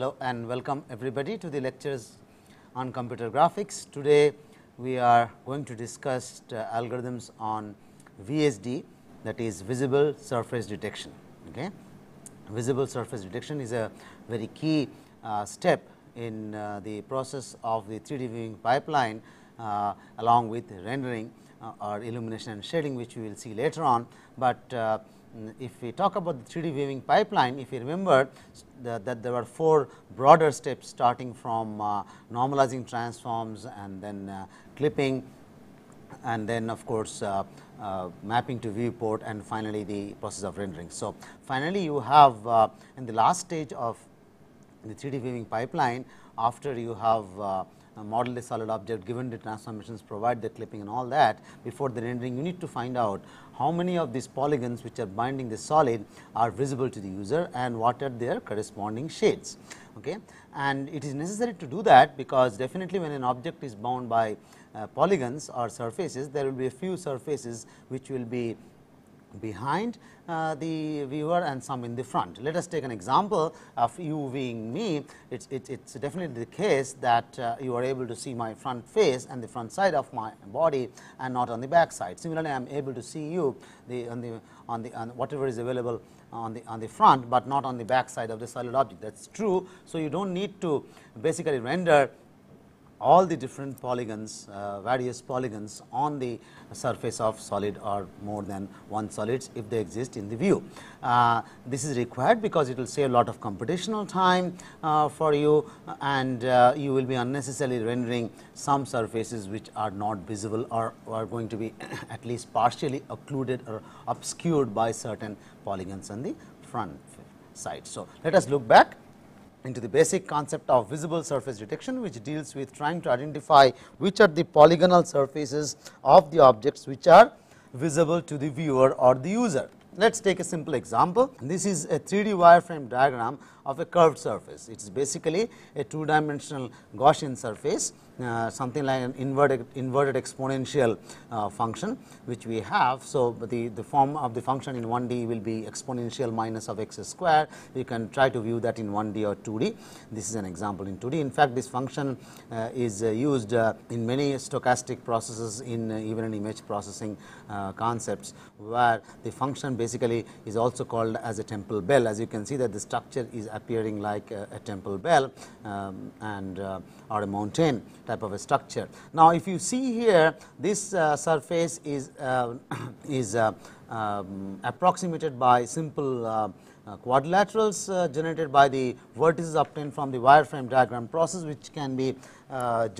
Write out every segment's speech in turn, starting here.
Hello and welcome everybody to the lectures on computer graphics. Today we are going to discuss algorithms on VSD that is visible surface detection. Okay. Visible surface detection is a very key uh, step in uh, the process of the 3D viewing pipeline uh, along with rendering uh, or illumination and shading which we will see later on, but uh, if we talk about the 3D weaving pipeline, if you remember the, that there were four broader steps starting from uh, normalizing transforms and then uh, clipping and then of course, uh, uh mapping to viewport and finally, the process of rendering. So, finally, you have uh, in the last stage of the 3D weaving pipeline after you have uh, model the solid object, given the transformations, provide the clipping and all that before the rendering you need to find out how many of these polygons which are binding the solid are visible to the user and what are their corresponding shades. Okay. And it is necessary to do that because definitely when an object is bound by uh, polygons or surfaces, there will be a few surfaces which will be behind uh, the viewer and some in the front. Let us take an example of you being me. It's, it, it's definitely the case that uh, you are able to see my front face and the front side of my body and not on the back side. Similarly, I am able to see you the, on the on the on whatever is available on the on the front, but not on the back side of the solid object. That's true. So you don't need to basically render all the different polygons, uh, various polygons on the surface of solid or more than one solids if they exist in the view. Uh, this is required because it will save a lot of computational time uh, for you and uh, you will be unnecessarily rendering some surfaces which are not visible or are going to be at least partially occluded or obscured by certain polygons on the front side. So, let us look back into the basic concept of visible surface detection which deals with trying to identify which are the polygonal surfaces of the objects which are visible to the viewer or the user. Let us take a simple example. This is a 3D wireframe diagram of a curved surface. It is basically a two dimensional Gaussian surface uh, something like an inverted, inverted exponential uh, function which we have. So, the, the form of the function in 1D will be exponential minus of x square. You can try to view that in 1D or 2D. This is an example in 2D. In fact, this function uh, is used in many stochastic processes in even in image processing concepts where the function basically is also called as a temple bell. As you can see that the structure is appearing like a, a temple bell um, and uh, or a mountain type of a structure. Now, if you see here, this uh, surface is, uh, is uh, um, approximated by simple uh, uh, quadrilaterals uh, generated by the vertices obtained from the wireframe diagram process, which can be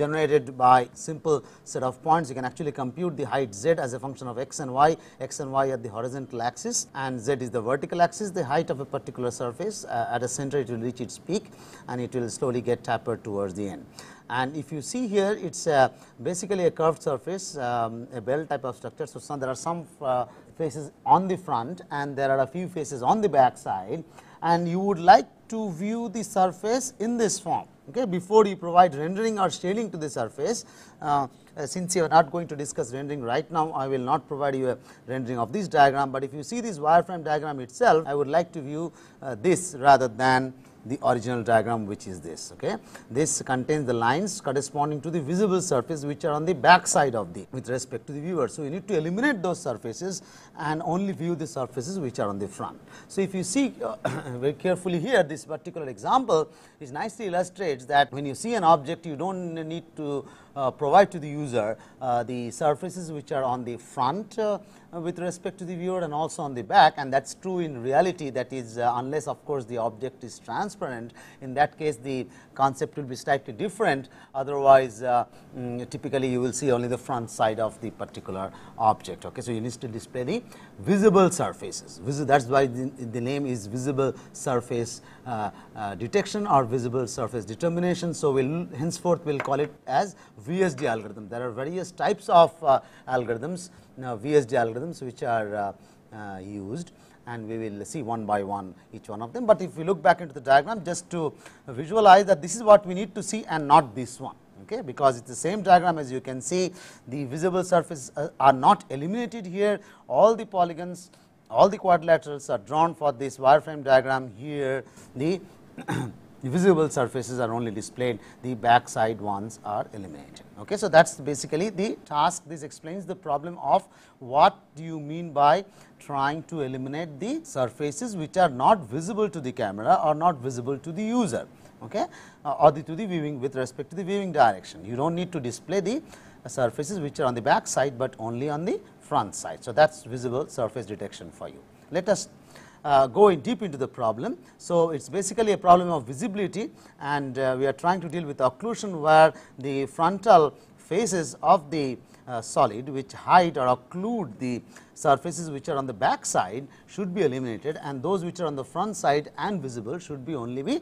generated by simple set of points. You can actually compute the height z as a function of x and y, x and y are the horizontal axis and z is the vertical axis, the height of a particular surface at a center it will reach its peak and it will slowly get tapered towards the end. And if you see here, it is uh, basically a curved surface, um, a bell type of structure. So, there are some uh, faces on the front and there are a few faces on the back side. And you would like to view the surface in this form. Okay, before you provide rendering or scaling to the surface, uh, since you are not going to discuss rendering right now, I will not provide you a rendering of this diagram. But if you see this wireframe diagram itself, I would like to view uh, this rather than the original diagram which is this. Okay. This contains the lines corresponding to the visible surface which are on the back side of the with respect to the viewer. So, you need to eliminate those surfaces and only view the surfaces which are on the front. So, if you see uh, very carefully here this particular example it nicely illustrates that when you see an object you do not need to uh, provide to the user uh, the surfaces which are on the front uh, with respect to the viewer and also on the back and that is true in reality that is unless of course, the object is transparent. In that case the concept will be slightly different otherwise mm, typically you will see only the front side of the particular object. Okay. So, you need to display the visible surfaces. that's why the, the name is visible surface uh, uh, detection or visible surface determination. So, we'll henceforth we'll call it as VSD algorithm. There are various types of uh, algorithms, now VSD algorithms which are uh, uh, used and we will see one by one each one of them. But if we look back into the diagram just to visualize that this is what we need to see and not this one okay, because it is the same diagram as you can see the visible surfaces uh, are not eliminated here all the polygons all the quadrilaterals are drawn for this wireframe diagram here the visible surfaces are only displayed the back side ones are eliminated. Okay. So, that is basically the task this explains the problem of what do you mean by trying to eliminate the surfaces which are not visible to the camera or not visible to the user okay, uh, or to the viewing with respect to the viewing direction. You do not need to display the surfaces which are on the back side, but only on the front side. So, that is visible surface detection for you. Let us uh, go in deep into the problem. So, it is basically a problem of visibility and uh, we are trying to deal with occlusion where the frontal faces of the uh, solid which hide or occlude the surfaces which are on the back side should be eliminated and those which are on the front side and visible should be only be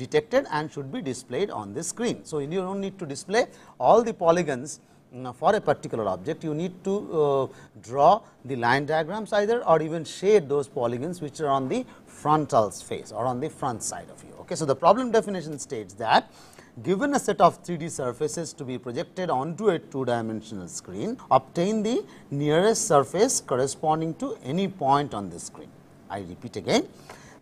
detected and should be displayed on the screen. So, you do not need to display all the polygons mm, for a particular object, you need to uh, draw the line diagrams either or even shade those polygons which are on the frontal face or on the front side of you. Okay. So, the problem definition states that given a set of 3D surfaces to be projected onto a two dimensional screen, obtain the nearest surface corresponding to any point on the screen. I repeat again,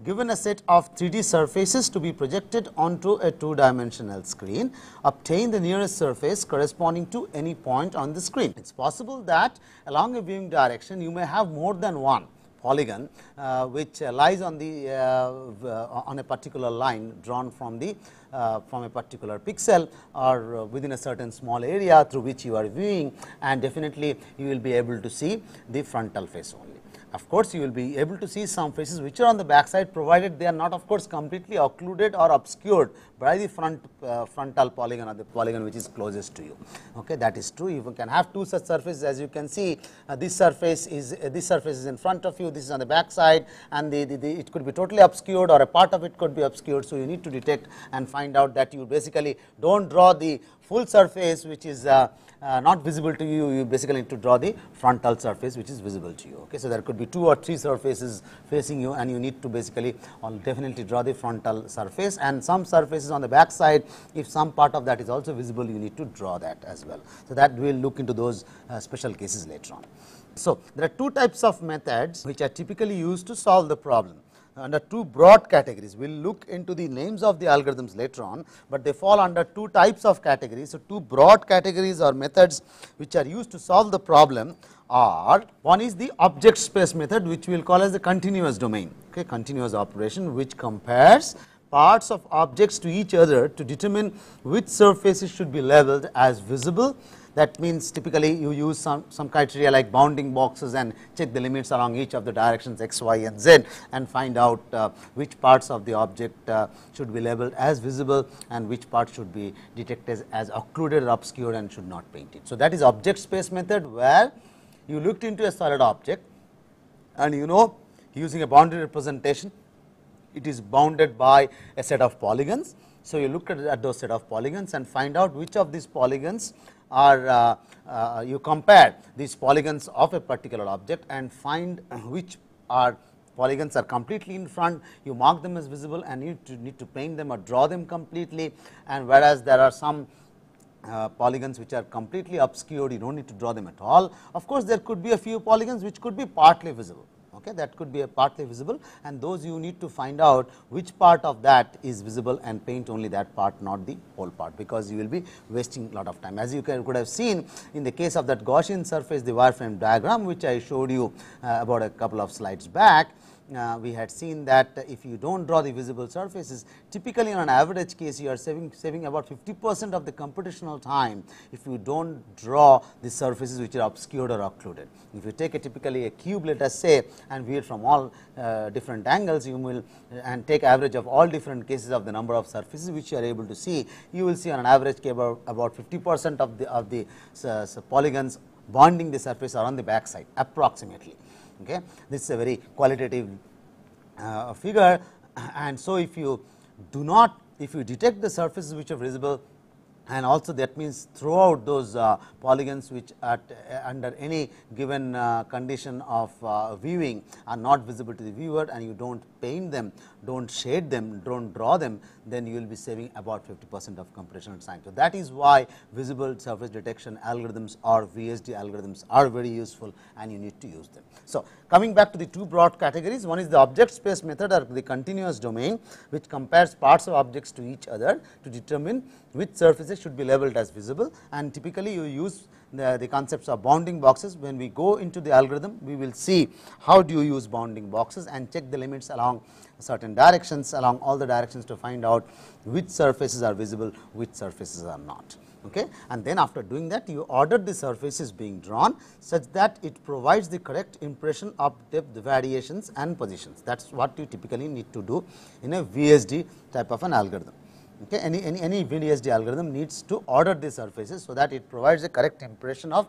given a set of 3D surfaces to be projected onto a two dimensional screen, obtain the nearest surface corresponding to any point on the screen. It is possible that along a viewing direction you may have more than one polygon uh, which lies on the uh, uh on a particular line drawn from the uh, from a particular pixel or uh, within a certain small area through which you are viewing and definitely you will be able to see the frontal face only. Of course, you will be able to see some faces which are on the backside provided they are not of course completely occluded or obscured by the front uh, frontal polygon or the polygon which is closest to you. Okay, that is true. You can have two such surfaces as you can see uh, this surface is uh, this surface is in front of you, this is on the backside and the, the, the, it could be totally obscured or a part of it could be obscured. So, you need to detect and find out that you basically do not draw the full surface which is uh, uh, not visible to you, you basically need to draw the frontal surface which is visible to you. Okay. So, there could be two or three surfaces facing you and you need to basically definitely draw the frontal surface and some surfaces on the back side if some part of that is also visible you need to draw that as well. So, that we will look into those uh, special cases later on. So, there are two types of methods which are typically used to solve the problem under two broad categories. We will look into the names of the algorithms later on, but they fall under two types of categories. So, two broad categories or methods which are used to solve the problem are one is the object space method which we will call as the continuous domain, okay, continuous operation which compares parts of objects to each other to determine which surfaces should be labeled as visible that means typically you use some, some criteria like bounding boxes and check the limits along each of the directions x, y and z and find out uh, which parts of the object uh, should be labeled as visible and which part should be detected as occluded or obscured and should not painted. So, that is object space method where you looked into a solid object and you know using a boundary representation it is bounded by a set of polygons. So, you look at, at those set of polygons and find out which of these polygons or uh, uh, you compare these polygons of a particular object and find which are polygons are completely in front, you mark them as visible and you to need to paint them or draw them completely and whereas there are some uh, polygons which are completely obscured, you do not need to draw them at all. Of course, there could be a few polygons which could be partly visible okay that could be partly visible and those you need to find out which part of that is visible and paint only that part not the whole part because you will be wasting lot of time. As you can, could have seen in the case of that Gaussian surface the wireframe diagram which I showed you uh, about a couple of slides back uh, we had seen that if you do not draw the visible surfaces, typically in an average case you are saving, saving about 50 percent of the computational time if you do not draw the surfaces which are obscured or occluded. If you take a typically a cube let us say and view it from all uh, different angles you will uh, and take average of all different cases of the number of surfaces which you are able to see, you will see on an average case about 50 percent of the of the uh, polygons bonding the surface are on the back side approximately. Okay. This is a very qualitative uh, figure and so if you do not if you detect the surfaces which are visible and also that means throughout those uh, polygons which at uh, under any given uh, condition of uh, viewing are not visible to the viewer and you do not paint them, do not shade them, do not draw them, then you will be saving about 50 percent of compression time. So, that is why visible surface detection algorithms or VSD algorithms are very useful and you need to use them. So, coming back to the two broad categories, one is the object space method or the continuous domain which compares parts of objects to each other to determine which surfaces should be labeled as visible and typically you use the, the concepts of bounding boxes. When we go into the algorithm, we will see how do you use bounding boxes and check the limits along certain directions along all the directions to find out which surfaces are visible, which surfaces are not. Okay? And then after doing that, you order the surfaces being drawn such that it provides the correct impression of depth variations and positions. That is what you typically need to do in a VSD type of an algorithm. Okay, any, any, any VDSD algorithm needs to order the surfaces so that it provides a correct impression of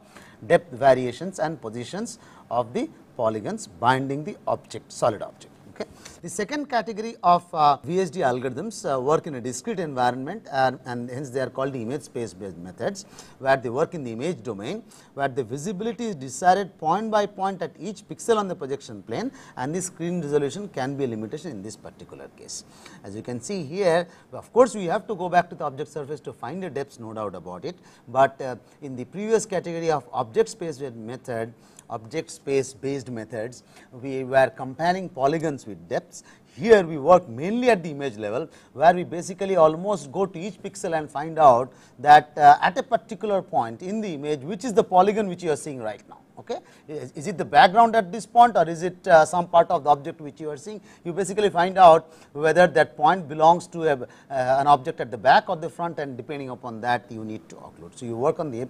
depth variations and positions of the polygons binding the object solid object. Okay. The second category of uh, VSD algorithms uh, work in a discrete environment and, and hence they are called the image space based methods where they work in the image domain where the visibility is decided point by point at each pixel on the projection plane and the screen resolution can be a limitation in this particular case. As you can see here of course, we have to go back to the object surface to find the depths no doubt about it, but uh, in the previous category of object space based method object space based methods, we were comparing polygons with depths. Here we work mainly at the image level, where we basically almost go to each pixel and find out that uh, at a particular point in the image, which is the polygon which you are seeing right now. Okay. Is, is, it the background at this point or is it uh, some part of the object which you are seeing? You basically find out whether that point belongs to a, uh, an object at the back or the front and depending upon that you need to occlude. So, you work on the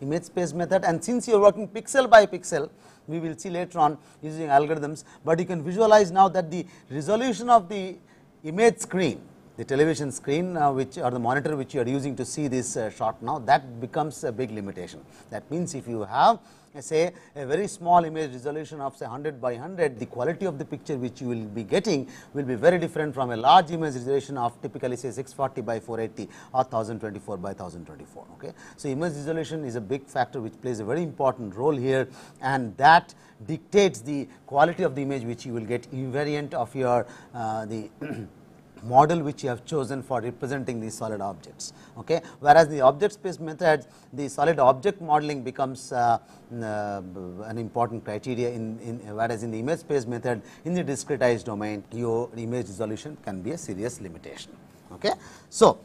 image space method and since you are working pixel by pixel, we will see later on using algorithms, but you can visualize now that the resolution of the image screen the television screen uh, which or the monitor which you are using to see this uh, shot now that becomes a big limitation. That means, if you have uh, say a very small image resolution of say 100 by 100, the quality of the picture which you will be getting will be very different from a large image resolution of typically say 640 by 480 or 1024 by 1024. Okay. So, image resolution is a big factor which plays a very important role here and that dictates the quality of the image which you will get invariant of your uh, the model which you have chosen for representing these solid objects. Okay. Whereas, the object space methods the solid object modeling becomes uh, uh, an important criteria in, in, whereas, in the image space method in the discretized domain your image resolution can be a serious limitation. Okay. So,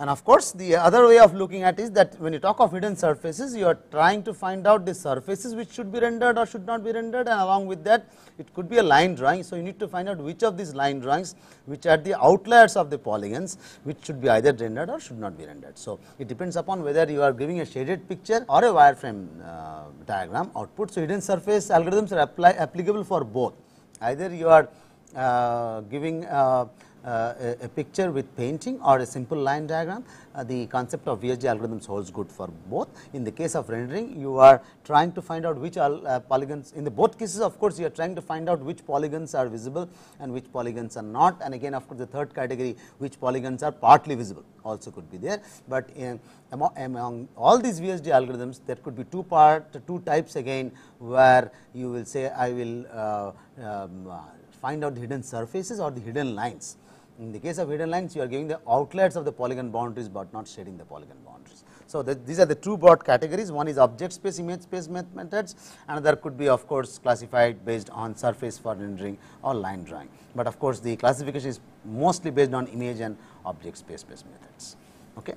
and of course, the other way of looking at is that when you talk of hidden surfaces, you are trying to find out the surfaces which should be rendered or should not be rendered and along with that it could be a line drawing. So, you need to find out which of these line drawings which are the outliers of the polygons which should be either rendered or should not be rendered. So, it depends upon whether you are giving a shaded picture or a wireframe uh, diagram output. So, hidden surface algorithms are apply, applicable for both either you are uh, giving uh, uh, a, a, picture with painting or a simple line diagram, the concept of VSD algorithms holds good for both. In the case of rendering, you are trying to find out which all, polygons, in the both cases of course, you are trying to find out which polygons are visible and which polygons are not and again of course, the third category which polygons are partly visible also could be there. But in, um, among, among all these VSD algorithms, there could be two part, two types again where you will say I will uh, um, find out the hidden surfaces or the hidden lines. In the case of hidden lines, you are giving the outlets of the polygon boundaries, but not shading the polygon boundaries. So, the, these are the two broad categories. One is object space, image space methods. Another could be of course, classified based on surface for rendering or line drawing. But of course, the classification is mostly based on image and object space based methods. Okay.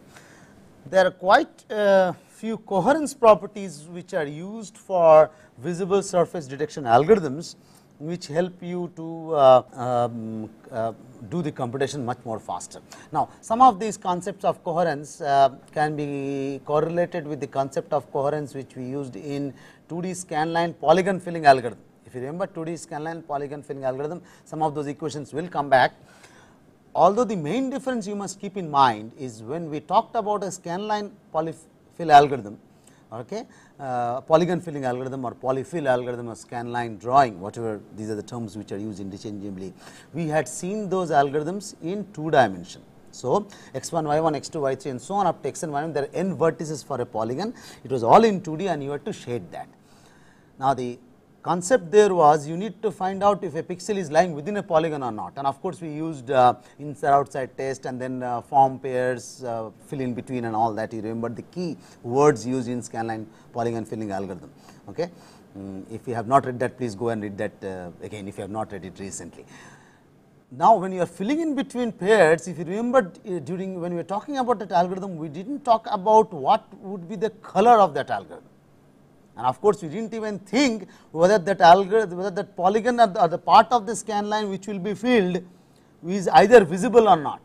There are quite a uh, few coherence properties which are used for visible surface detection algorithms which help you to uh, um, uh, do the computation much more faster. Now, some of these concepts of coherence uh, can be correlated with the concept of coherence which we used in 2D scanline polygon filling algorithm. If you remember 2D scanline polygon filling algorithm, some of those equations will come back. Although the main difference you must keep in mind is when we talked about a scanline polyfill algorithm, okay, a uh, polygon filling algorithm or polyfill algorithm or scanline drawing whatever these are the terms which are used interchangeably. We had seen those algorithms in two dimension. So, x 1 y 1 x 2 y 3 and so on up to xn, y 1 there are n vertices for a polygon it was all in 2D and you had to shade that. Now, the concept there was you need to find out if a pixel is lying within a polygon or not and of course we used uh, inside outside test and then uh, form pairs uh, fill in between and all that you remember the key words used in scanline polygon filling algorithm okay um, if you have not read that please go and read that uh, again if you have not read it recently now when you are filling in between pairs if you remember uh, during when we were talking about that algorithm we didn't talk about what would be the color of that algorithm and of course, we did not even think whether that algorithm, whether that polygon or the, or the part of the scan line which will be filled is either visible or not.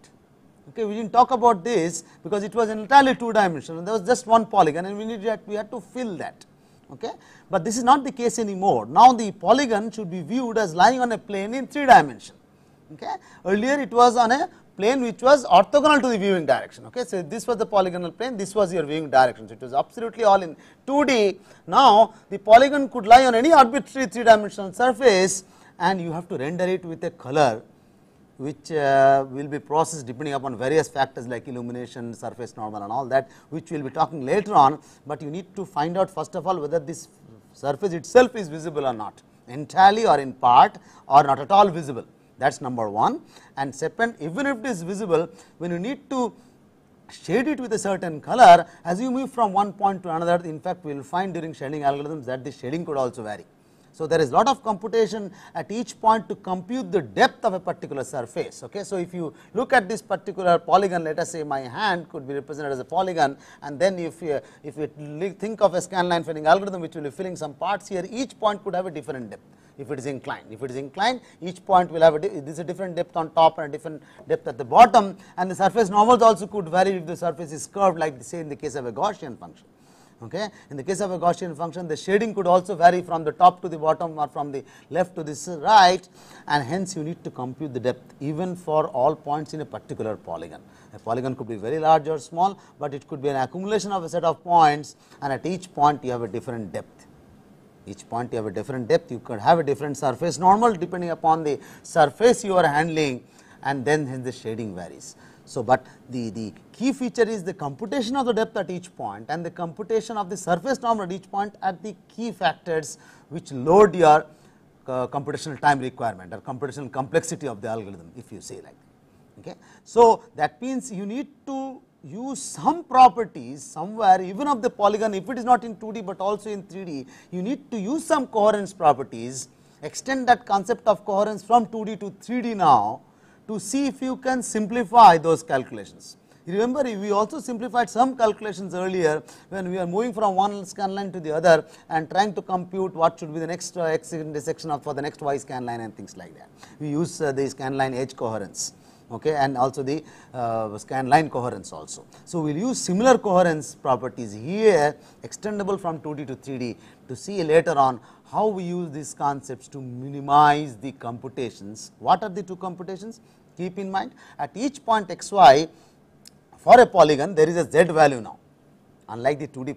Okay, we did not talk about this because it was entirely two dimensional, there was just one polygon and we needed we had to fill that. Okay. But this is not the case anymore. Now, the polygon should be viewed as lying on a plane in three dimension. Okay. Earlier, it was on a plane which was orthogonal to the viewing direction. Okay. So, this was the polygonal plane, this was your viewing direction. So, it was absolutely all in 2D. Now, the polygon could lie on any arbitrary three dimensional surface and you have to render it with a color which uh, will be processed depending upon various factors like illumination, surface normal and all that which we will be talking later on, but you need to find out first of all whether this surface itself is visible or not entirely or in part or not at all visible that is number 1. And second even if it is visible when you need to shade it with a certain color as you move from one point to another in fact we will find during shading algorithms that the shading could also vary. So, there is lot of computation at each point to compute the depth of a particular surface. Okay? So, if you look at this particular polygon let us say my hand could be represented as a polygon and then if you, uh, if you think of a scanline filling algorithm which will be filling some parts here each point could have a different depth if it is inclined. If it is inclined each point will have a this is a different depth on top and a different depth at the bottom and the surface normals also could vary if the surface is curved like say in the case of a Gaussian function. Okay. In the case of a Gaussian function the shading could also vary from the top to the bottom or from the left to the right and hence you need to compute the depth even for all points in a particular polygon. A polygon could be very large or small, but it could be an accumulation of a set of points and at each point you have a different depth each point you have a different depth you could have a different surface normal depending upon the surface you are handling and then hence the shading varies. So, but the, the key feature is the computation of the depth at each point and the computation of the surface normal at each point are the key factors which load your uh, computational time requirement or computational complexity of the algorithm if you say like okay. So, that means you need to use some properties somewhere even of the polygon if it is not in 2D, but also in 3D you need to use some coherence properties extend that concept of coherence from 2D to 3D now to see if you can simplify those calculations. Remember we also simplified some calculations earlier when we are moving from one scan line to the other and trying to compute what should be the next uh, intersection for the next y scan line and things like that. We use uh, the scan line edge coherence okay, and also the uh, scan line coherence also. So, we will use similar coherence properties here extendable from 2D to 3D to see later on how we use these concepts to minimize the computations. What are the two computations? Keep in mind at each point x y for a polygon there is a z value now unlike the 2D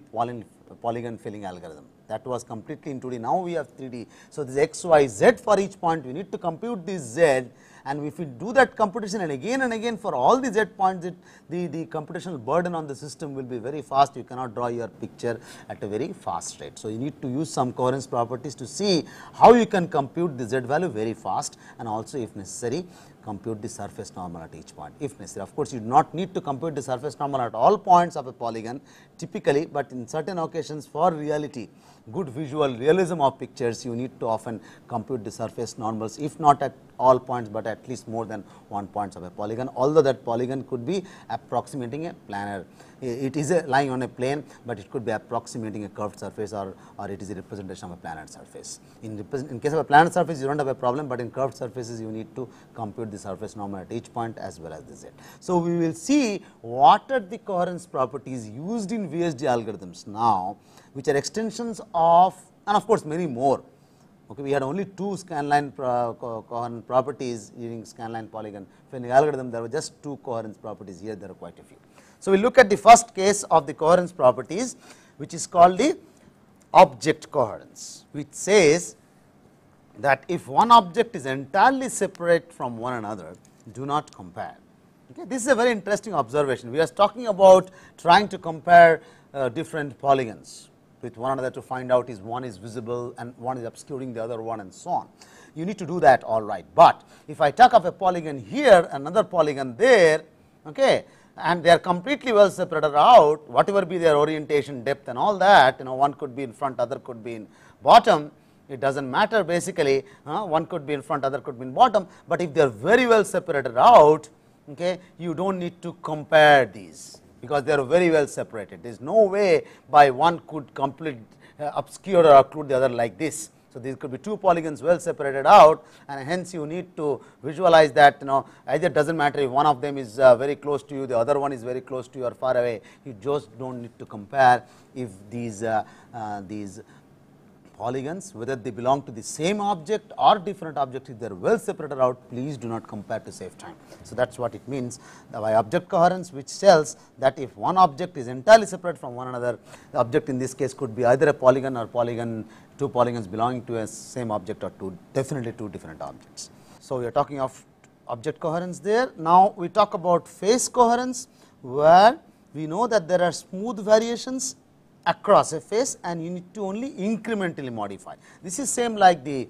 polygon filling algorithm that was completely in 2D now we have 3D. So, this x y z for each point we need to compute this z and if we do that computation and again and again for all the z points it, the, the computational burden on the system will be very fast you cannot draw your picture at a very fast rate. So, you need to use some coherence properties to see how you can compute the z value very fast and also if necessary compute the surface normal at each point if necessary. Of course, you do not need to compute the surface normal at all points of a polygon typically, but in certain occasions for reality good visual realism of pictures you need to often compute the surface normals if not at all points, but at least more than one points of a polygon although that polygon could be approximating a planar it is lying on a plane, but it could be approximating a curved surface or, or it is a representation of a planet surface. In, in case of a planet surface, you do not have a problem, but in curved surfaces, you need to compute the surface normal at each point as well as the z. So, we will see what are the coherence properties used in VSD algorithms now, which are extensions of and of course, many more. Okay, we had only two scanline pro, co, properties using scanline polygon. For the algorithm, there were just two coherence properties. Here, there are quite a few. So, we look at the first case of the coherence properties which is called the object coherence which says that if one object is entirely separate from one another do not compare. Okay. This is a very interesting observation we are talking about trying to compare uh, different polygons with one another to find out is one is visible and one is obscuring the other one and so on. You need to do that all right, but if I tuck up a polygon here another polygon there okay, and they are completely well separated out whatever be their orientation depth and all that you know one could be in front other could be in bottom it does not matter basically uh, one could be in front other could be in bottom, but if they are very well separated out okay, you do not need to compare these because they are very well separated there is no way by one could complete uh, obscure or occlude the other like this. So, these could be two polygons well separated out and hence you need to visualize that you know either does not matter if one of them is uh, very close to you the other one is very close to you or far away you just do not need to compare if these uh, uh, these polygons whether they belong to the same object or different objects if they are well separated out please do not compare to save time. So, that is what it means by object coherence which tells that if one object is entirely separate from one another the object in this case could be either a polygon or polygon two polygons belonging to a same object or two definitely two different objects. So, we are talking of object coherence there. Now, we talk about phase coherence where we know that there are smooth variations across a phase and you need to only incrementally modify. This is same like the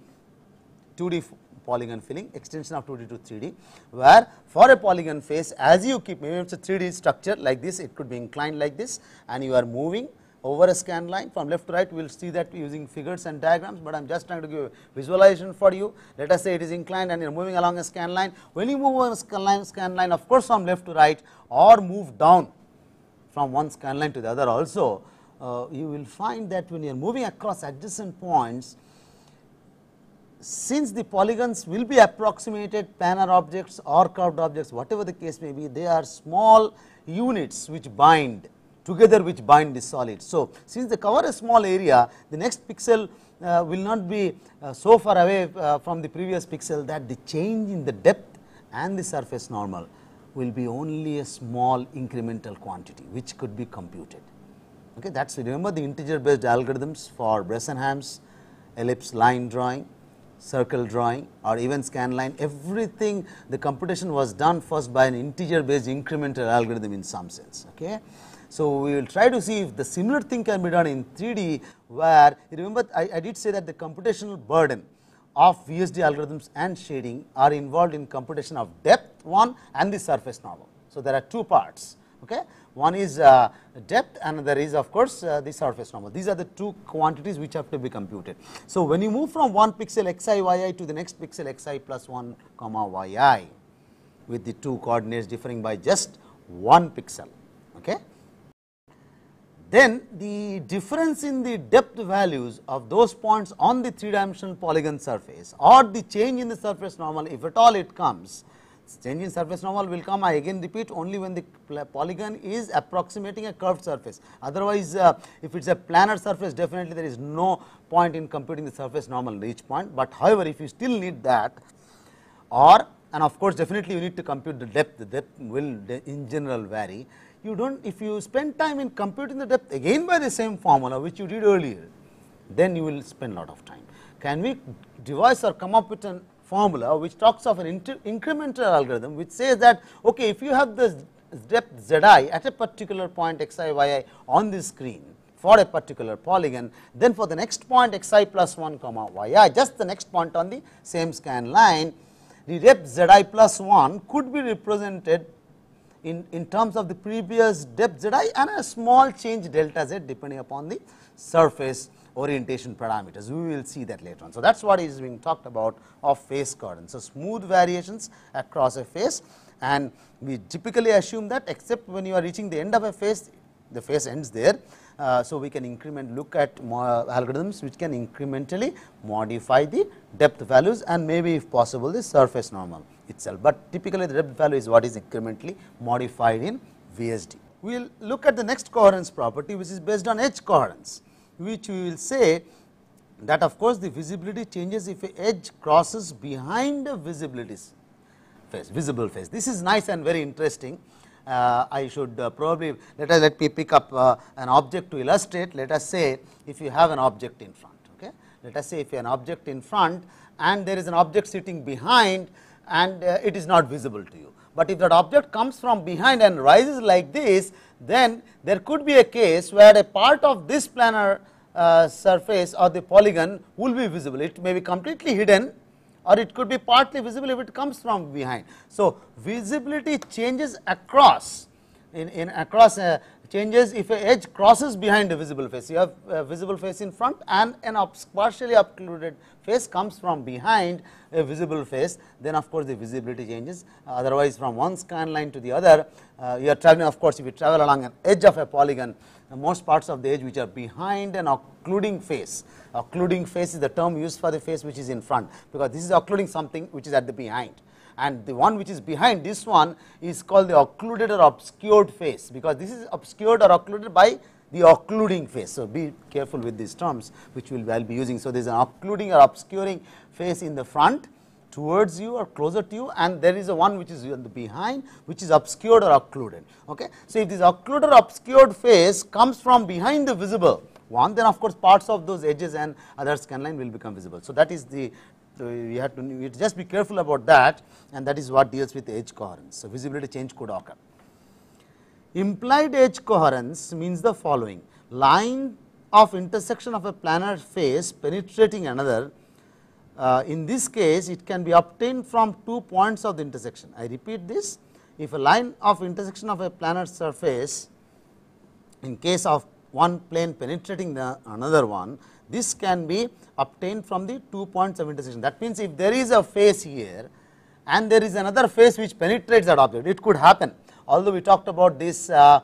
2D polygon filling extension of 2D to 3D where for a polygon face, as you keep maybe it is a 3D structure like this it could be inclined like this and you are moving over a scan line from left to right we will see that using figures and diagrams, but I am just trying to give visualization for you. Let us say it is inclined and you are moving along a scan line. When you move on a scan line, scan line of course from left to right or move down from one scan line to the other also, uh, you will find that when you are moving across adjacent points, since the polygons will be approximated planar objects or curved objects whatever the case may be, they are small units which bind together which bind the solid. So, since they cover a small area the next pixel uh, will not be uh, so far away uh, from the previous pixel that the change in the depth and the surface normal will be only a small incremental quantity which could be computed. Okay, that is remember the integer based algorithms for Bresenham's ellipse line drawing, circle drawing or even scan line everything the computation was done first by an integer based incremental algorithm in some sense. Okay. So, we will try to see if the similar thing can be done in 3D where remember I, I did say that the computational burden of VSD algorithms and shading are involved in computation of depth one and the surface normal. So, there are two parts okay. one is uh, depth and there is of course, uh, the surface normal. These are the two quantities which have to be computed. So, when you move from one pixel xi yi to the next pixel xi plus 1 comma yi with the two coordinates differing by just one pixel. Okay then the difference in the depth values of those points on the three dimensional polygon surface or the change in the surface normal if at all it comes change in surface normal will come I again repeat only when the polygon is approximating a curved surface otherwise uh, if it is a planar surface definitely there is no point in computing the surface normal at each point but however if you still need that or and of course definitely you need to compute the depth the depth will in general vary you do not if you spend time in computing the depth again by the same formula which you did earlier, then you will spend lot of time. Can we devise or come up with a formula which talks of an incremental algorithm which says that okay, if you have this depth z i at a particular point x i y i on the screen for a particular polygon, then for the next point x i plus 1 comma y i just the next point on the same scan line, the depth z i plus 1 could be represented in, in terms of the previous depth z i and a small change delta z depending upon the surface orientation parameters. We will see that later on. So, that is what is being talked about of phase coordinates. So, smooth variations across a phase and we typically assume that except when you are reaching the end of a phase, the phase ends there uh, so, we can increment look at algorithms which can incrementally modify the depth values and maybe if possible the surface normal itself, but typically the depth value is what is incrementally modified in VSD. We will look at the next coherence property which is based on edge coherence which we will say that of course, the visibility changes if a edge crosses behind a visibility face, visible face. This is nice and very interesting uh, I should uh, probably let us let me pick up uh, an object to illustrate. Let us say if you have an object in front. Okay, let us say if you have an object in front and there is an object sitting behind and it is not visible to you. But if that object comes from behind and rises like this, then there could be a case where a part of this planar uh, surface or the polygon will be visible. It may be completely hidden or it could be partly visible if it comes from behind. So, visibility changes across in, in across uh, changes if a edge crosses behind a visible face. You have a visible face in front and an obs partially occluded face comes from behind a visible face, then of course, the visibility changes. Otherwise, from one scan line to the other, uh, you are traveling of course, if you travel along an edge of a polygon, uh, most parts of the edge which are behind an occluding face Occluding face is the term used for the face which is in front, because this is occluding something which is at the behind and the one which is behind this one is called the occluded or obscured face, because this is obscured or occluded by the occluding face. So, be careful with these terms which we will I'll be using. So, there is an occluding or obscuring face in the front towards you or closer to you and there is a one which is behind which is obscured or occluded. Okay. So, if this occluded or obscured face comes from behind the visible one then of course parts of those edges and other scan line will become visible. So, that is the we have to we just be careful about that and that is what deals with edge coherence. So, visibility change could occur. Implied edge coherence means the following line of intersection of a planar face penetrating another uh, in this case it can be obtained from two points of the intersection. I repeat this if a line of intersection of a planar surface in case of one plane penetrating the another one, this can be obtained from the two points of intersection. That means, if there is a face here and there is another face which penetrates that object, it could happen. Although we talked about this uh,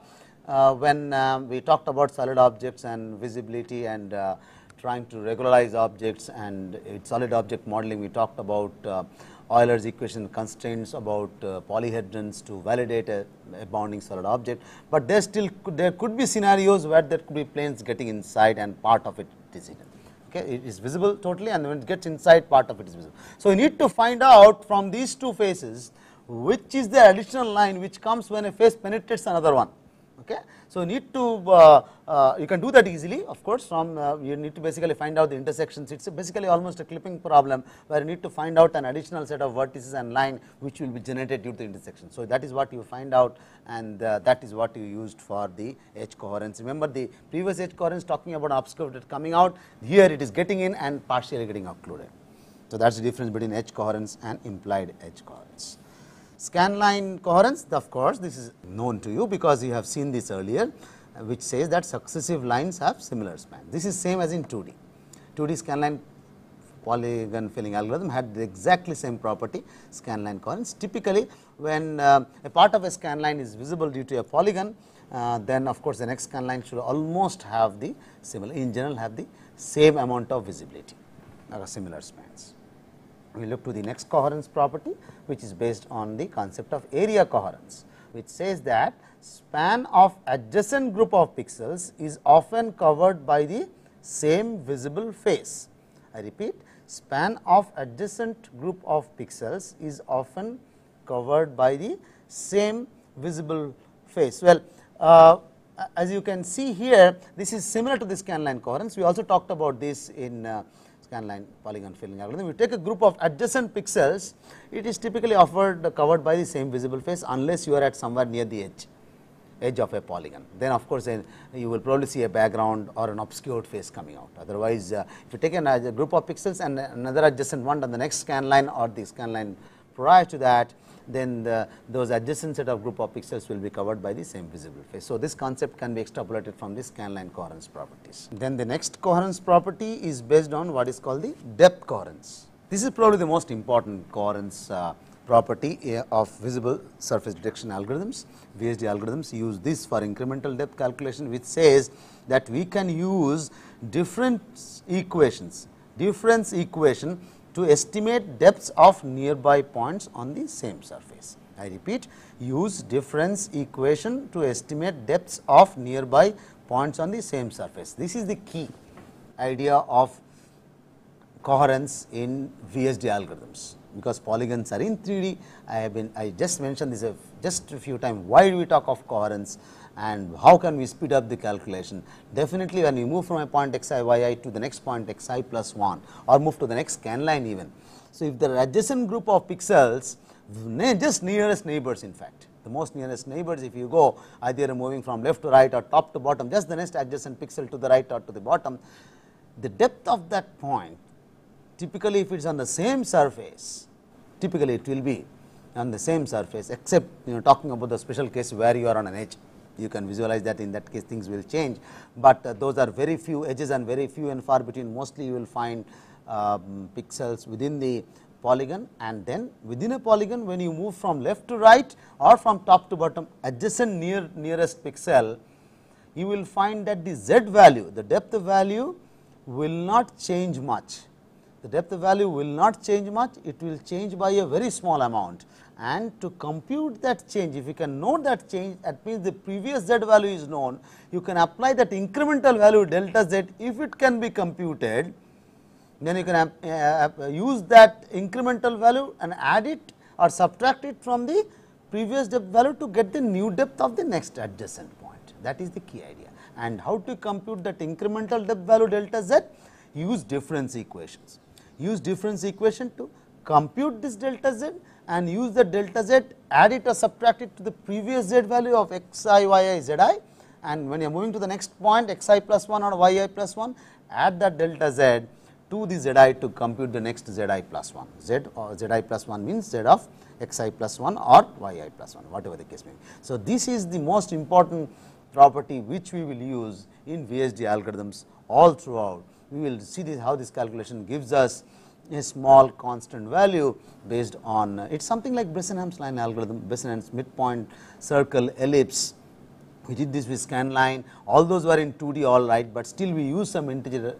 uh, when uh, we talked about solid objects and visibility and uh, trying to regularize objects and solid object modeling, we talked about uh, Euler's equation constraints about uh, polyhedrons to validate a, a, bounding solid object, but there still could, there could be scenarios where there could be planes getting inside and part of it is hidden. Okay, it is visible totally and when it gets inside part of it is visible. So, you need to find out from these two faces which is the additional line which comes when a face penetrates another one. Okay. So, need to uh, uh, you can do that easily of course from uh, you need to basically find out the intersections it is basically almost a clipping problem where you need to find out an additional set of vertices and line which will be generated due to the intersection. So, that is what you find out and uh, that is what you used for the edge coherence. Remember the previous edge coherence talking about obscured coming out here it is getting in and partially getting occluded. So, that is the difference between edge coherence and implied edge coherence. Scan line coherence of course, this is known to you because you have seen this earlier which says that successive lines have similar span. This is same as in 2D. 2D scan line polygon filling algorithm had the exactly same property scan line coherence. Typically, when uh, a part of a scan line is visible due to a polygon, uh, then of course, the next scan line should almost have the similar in general have the same amount of visibility or uh, similar spans we look to the next coherence property which is based on the concept of area coherence which says that span of adjacent group of pixels is often covered by the same visible face. I repeat span of adjacent group of pixels is often covered by the same visible face. Well, uh, as you can see here this is similar to the scanline coherence we also talked about this in uh, scanline polygon filling algorithm. You take a group of adjacent pixels, it is typically offered covered by the same visible face unless you are at somewhere near the edge edge of a polygon. Then of course, you will probably see a background or an obscured face coming out. Otherwise, uh, if you take an, a group of pixels and another adjacent one on the next scan line or the scan line prior to that, then the, those adjacent set of group of pixels will be covered by the same visible face. So, this concept can be extrapolated from the scanline coherence properties. Then the next coherence property is based on what is called the depth coherence. This is probably the most important coherence uh, property eh, of visible surface detection algorithms. VSD algorithms use this for incremental depth calculation which says that we can use different equations, difference equation to estimate depths of nearby points on the same surface. I repeat use difference equation to estimate depths of nearby points on the same surface. This is the key idea of coherence in VSD algorithms because polygons are in 3D. I have been I just mentioned this a, just a few times why do we talk of coherence and how can we speed up the calculation. Definitely when you move from a point xi yi to the next point xi plus 1 or move to the next scan line even. So, if the adjacent group of pixels just nearest neighbors in fact the most nearest neighbors if you go either moving from left to right or top to bottom just the next adjacent pixel to the right or to the bottom the depth of that point typically if it is on the same surface typically it will be on the same surface except you know talking about the special case where you are on an edge you can visualize that in that case things will change, but uh, those are very few edges and very few and far between mostly you will find um, pixels within the polygon and then within a polygon when you move from left to right or from top to bottom adjacent near nearest pixel you will find that the z value the depth value will not change much the depth value will not change much it will change by a very small amount and to compute that change if you can know that change that means the previous z value is known you can apply that incremental value delta z if it can be computed then you can uh, uh, use that incremental value and add it or subtract it from the previous depth value to get the new depth of the next adjacent point that is the key idea and how to compute that incremental depth value delta z use difference equations use difference equation to compute this delta z and use the delta z add it or subtract it to the previous z value of x i y i z i and when you are moving to the next point x i plus 1 or y i plus 1 add that delta z to the z i to compute the next z i plus 1 z or z i plus 1 means z of x i plus 1 or y i plus 1 whatever the case may be. So, this is the most important property which we will use in VSD algorithms all throughout. We will see this how this calculation gives us a small constant value based on uh, it is something like Bressenham's line algorithm, Bressenham's midpoint, circle, ellipse. We did this with scan line. all those were in 2D all right, but still we use some integer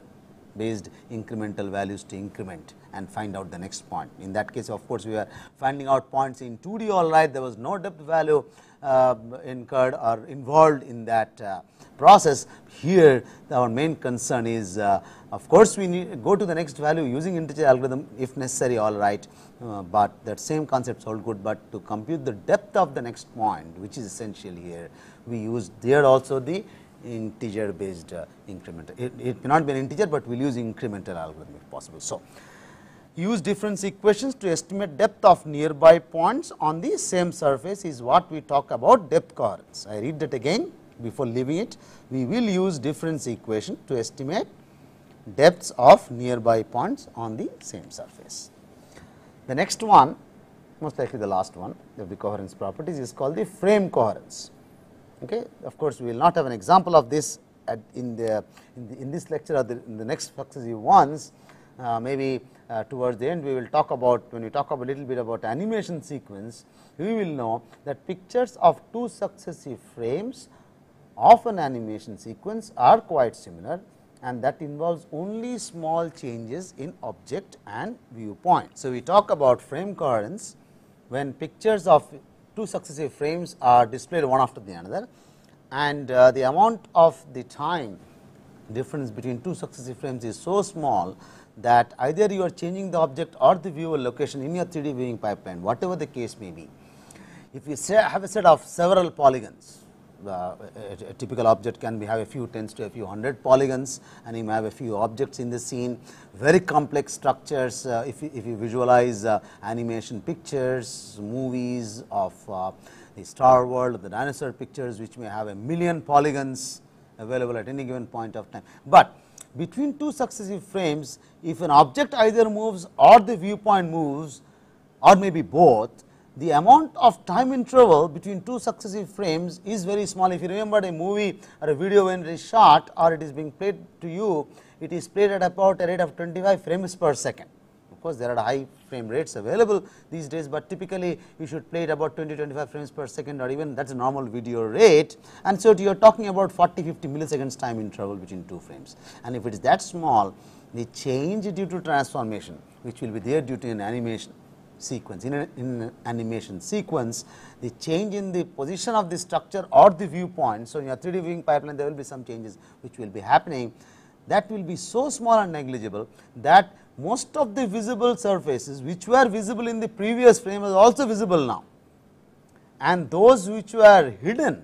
based incremental values to increment and find out the next point. In that case of course, we are finding out points in 2D all right, there was no depth value uh, incurred or involved in that uh, process. Here our main concern is uh, of course, we need go to the next value using integer algorithm if necessary all right, uh, but that same concepts hold good, but to compute the depth of the next point which is essential here, we use there also the integer based uh, incremental. It, it cannot be an integer, but we will use incremental algorithm if possible. So, use difference equations to estimate depth of nearby points on the same surface is what we talk about depth coherence. I read that again before leaving it. We will use difference equation to estimate depths of nearby points on the same surface. The next one most likely the last one of the coherence properties is called the frame coherence. Okay. Of course, we will not have an example of this in the, in the, in this lecture or the, in the next successive ones. Uh, maybe uh, towards the end we will talk about when we talk a little bit about animation sequence, we will know that pictures of two successive frames of an animation sequence are quite similar and that involves only small changes in object and viewpoint. So, we talk about frame coherence when pictures of two successive frames are displayed one after the another and uh, the amount of the time difference between two successive frames is so small that either you are changing the object or the viewer location in your 3D viewing pipeline whatever the case may be. If you have a set of several polygons uh, a, a, typical object can be have a few tens to a few hundred polygons and you may have a few objects in the scene, very complex structures uh, if, you, if you visualize uh, animation pictures, movies of uh, the star world, the dinosaur pictures which may have a million polygons available at any given point of time. But between two successive frames if an object either moves or the viewpoint moves or maybe both the amount of time interval between two successive frames is very small. If you remember a movie or a video when it is shot or it is being played to you, it is played at about a rate of 25 frames per second. Of course, there are high frame rates available these days, but typically you should play it about 20 25 frames per second or even that is a normal video rate. And so, you are talking about 40 50 milliseconds time interval between two frames. And if it is that small, the change due to transformation which will be there due to an animation sequence. In an, in an animation sequence, the change in the position of the structure or the viewpoint. So, in your 3D viewing pipeline, there will be some changes which will be happening that will be so small and negligible that most of the visible surfaces which were visible in the previous frame are also visible now and those which were hidden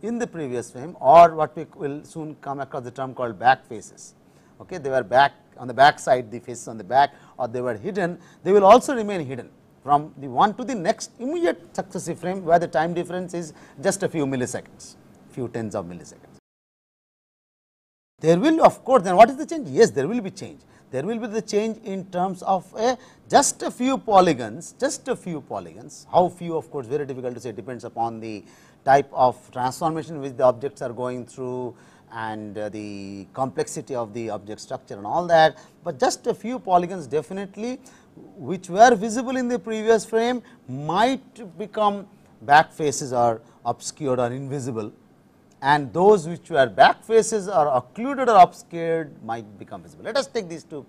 in the previous frame or what we will soon come across the term called back faces. Okay, they were back on the back side the faces on the back or they were hidden, they will also remain hidden from the one to the next immediate successive frame where the time difference is just a few milliseconds, few tens of milliseconds. There will of course, then what is the change? Yes, there will be change. There will be the change in terms of a just a few polygons, just a few polygons, how few of course, very difficult to say depends upon the type of transformation which the objects are going through, and uh, the complexity of the object structure and all that, but just a few polygons definitely which were visible in the previous frame might become back faces or obscured or invisible and those which were back faces or occluded or obscured might become visible. Let us take these two.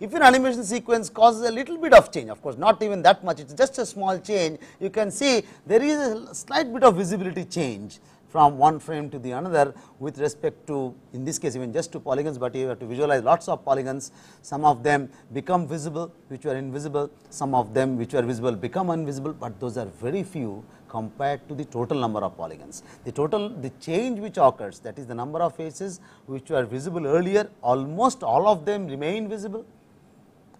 If an animation sequence causes a little bit of change, of course, not even that much, it is just a small change, you can see there is a slight bit of visibility change from one frame to the another with respect to in this case even just to polygons, but you have to visualize lots of polygons. Some of them become visible which were invisible, some of them which were visible become invisible, but those are very few compared to the total number of polygons. The total the change which occurs that is the number of faces which were visible earlier almost all of them remain visible.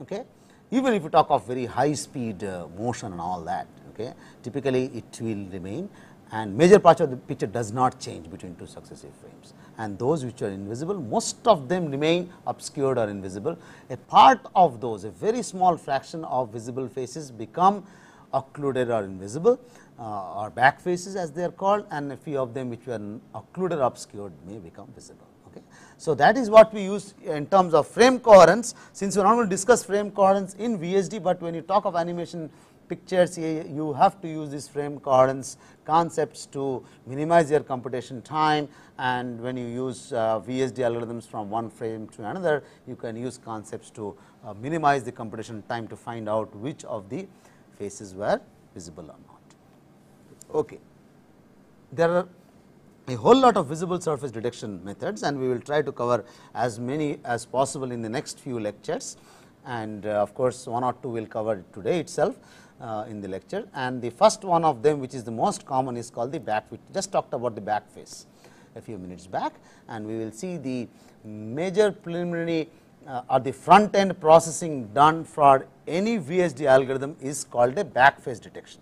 Okay. Even if you talk of very high speed uh, motion and all that, okay, typically it will remain and major part of the picture does not change between two successive frames and those which are invisible most of them remain obscured or invisible. A part of those a very small fraction of visible faces become occluded or invisible uh, or back faces as they are called and a few of them which were occluded or obscured may become visible. Okay. So, that is what we use in terms of frame coherence since we are not going to discuss frame coherence in VSD, but when you talk of animation pictures eh, you have to use this frame coherence concepts to minimize your computation time and when you use uh, VSD algorithms from one frame to another you can use concepts to uh, minimize the computation time to find out which of the faces were visible or not. Okay. There are a whole lot of visible surface detection methods and we will try to cover as many as possible in the next few lectures and uh, of course one or two will cover today itself uh, in the lecture and the first one of them which is the most common is called the back we just talked about the back face a few minutes back and we will see the major preliminary uh, or the front end processing done for any VSD algorithm is called a back phase detection.